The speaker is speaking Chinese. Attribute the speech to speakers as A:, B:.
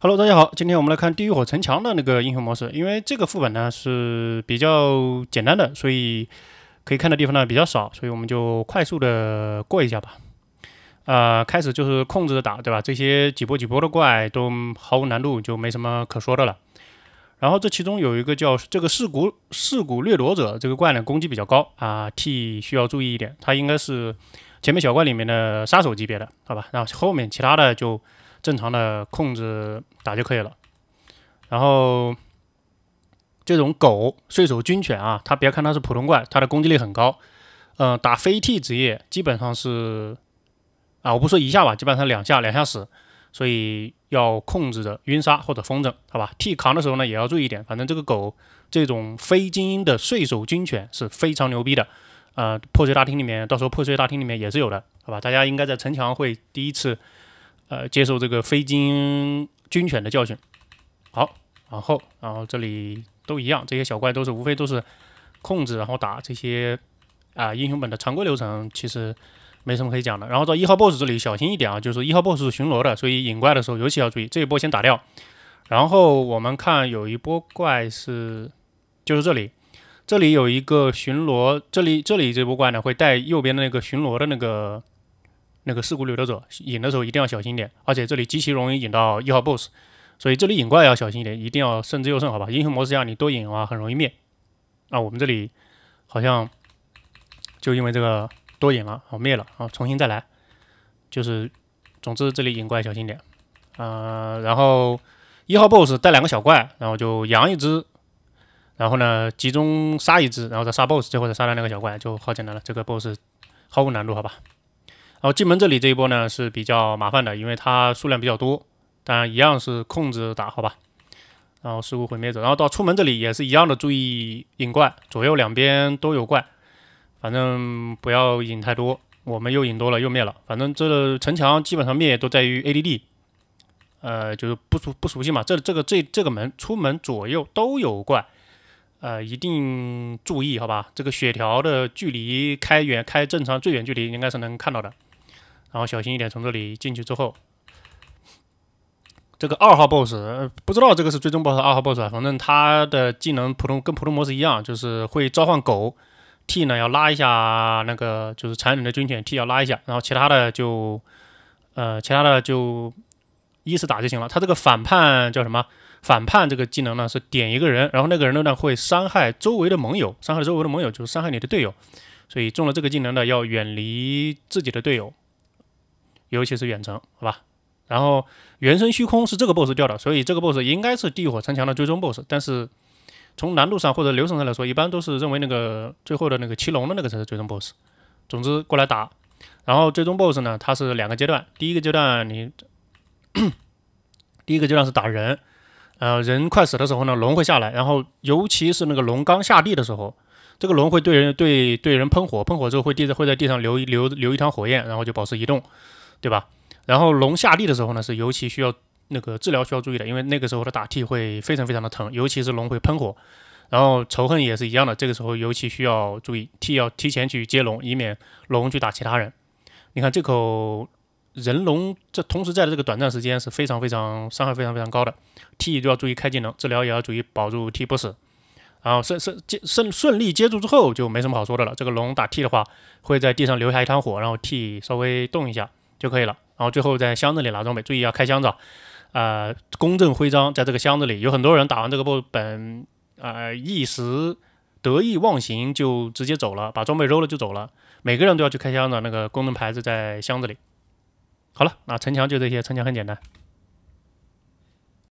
A: Hello，大家好，今天我们来看《地狱火城墙》的那个英雄模式，因为这个副本呢是比较简单的，所以可以看的地方呢比较少，所以我们就快速的过一下吧。呃，开始就是控制着打，对吧？这些几波几波的怪都毫无难度，就没什么可说的了。然后这其中有一个叫这个噬骨噬骨掠夺者这个怪呢，攻击比较高啊，T 需要注意一点，它应该是前面小怪里面的杀手级别的，好吧？然后后面其他的就。正常的控制打就可以了，然后这种狗税守军犬啊，它别看它是普通怪，它的攻击力很高，嗯，打飞踢职业基本上是啊，我不说一下吧，基本上两下两下死，所以要控制着晕杀或者风筝，好吧？T 扛的时候呢也要注意一点，反正这个狗这种非精英的税守军犬是非常牛逼的，啊，破碎大厅里面到时候破碎大厅里面也是有的，好吧？大家应该在城墙会第一次。呃，接受这个非精军犬的教训。好，然后，然后这里都一样，这些小怪都是无非都是控制，然后打这些啊英雄本的常规流程，其实没什么可以讲的。然后到一号 boss 这里小心一点啊，就是一号 boss 是巡逻的，所以引怪的时候尤其要注意这一波先打掉。然后我们看有一波怪是，就是这里，这里有一个巡逻，这里这里这波怪呢会带右边的那个巡逻的那个。那个事故流的者引的时候一定要小心一点，而且这里极其容易引到一号 boss，所以这里引怪要小心一点，一定要慎之又慎，好吧？英雄模式下你多引的话很容易灭。啊，我们这里好像就因为这个多引了，好灭了啊，重新再来。就是，总之这里引怪小心点，啊，然后一号 boss 带两个小怪，然后就养一只，然后呢集中杀一只，然后再杀 boss，最后再杀掉那个小怪就好简单了，这个 boss 毫无难度，好吧？然后进门这里这一波呢是比较麻烦的，因为它数量比较多，但一样是控制打好吧。然后十五毁灭者，然后到出门这里也是一样的，注意引怪，左右两边都有怪，反正不要引太多，我们又引多了又灭了。反正这城墙基本上灭都在于 ADD，呃，就是不熟不熟悉嘛。这这个这这个门出门左右都有怪，呃，一定注意好吧。这个血条的距离开远开正常最远距离应该是能看到的。然后小心一点，从这里进去之后，这个二号 BOSS 不知道这个是最终 BOSS 二号 BOSS 啊。反正他的技能普通跟普通模式一样，就是会召唤狗 T 呢，要拉一下那个就是残忍的军犬 T 要拉一下，然后其他的就呃其他的就依次打就行了。他这个反叛叫什么？反叛这个技能呢是点一个人，然后那个人呢会伤害周围的盟友，伤害周围的盟友就是伤害你的队友，所以中了这个技能的要远离自己的队友。尤其是远程，好吧。然后原生虚空是这个 boss 掉的，所以这个 boss 应该是地火城墙的最终 boss。但是从难度上或者流程上来说，一般都是认为那个最后的那个骑龙的那个才是最终 boss。总之过来打。然后最终 boss 呢，它是两个阶段，第一个阶段你，第一个阶段是打人，呃，人快死的时候呢，龙会下来，然后尤其是那个龙刚下地的时候，这个龙会对人对对人喷火，喷火之后会地会在地上留一留留一滩火焰，然后就保持移动。对吧？然后龙下地的时候呢，是尤其需要那个治疗需要注意的，因为那个时候的打 T 会非常非常的疼，尤其是龙会喷火，然后仇恨也是一样的，这个时候尤其需要注意，T 要提前去接龙，以免龙去打其他人。你看这口人龙，这同时在的这个短暂时间是非常非常伤害非常非常高的，T 就要注意开技能治疗，也要注意保住 T 不死。然后顺顺接顺顺利接住之后，就没什么好说的了。这个龙打 T 的话，会在地上留下一团火，然后 T 稍微动一下。就可以了，然后最后在箱子里拿装备，注意要开箱子啊！呃，公正徽章在这个箱子里，有很多人打完这个 BOSS 本，呃，一时得意忘形就直接走了，把装备扔了就走了。每个人都要去开箱子，那个公正牌子在箱子里。好了，那城墙就这些，城墙很简单。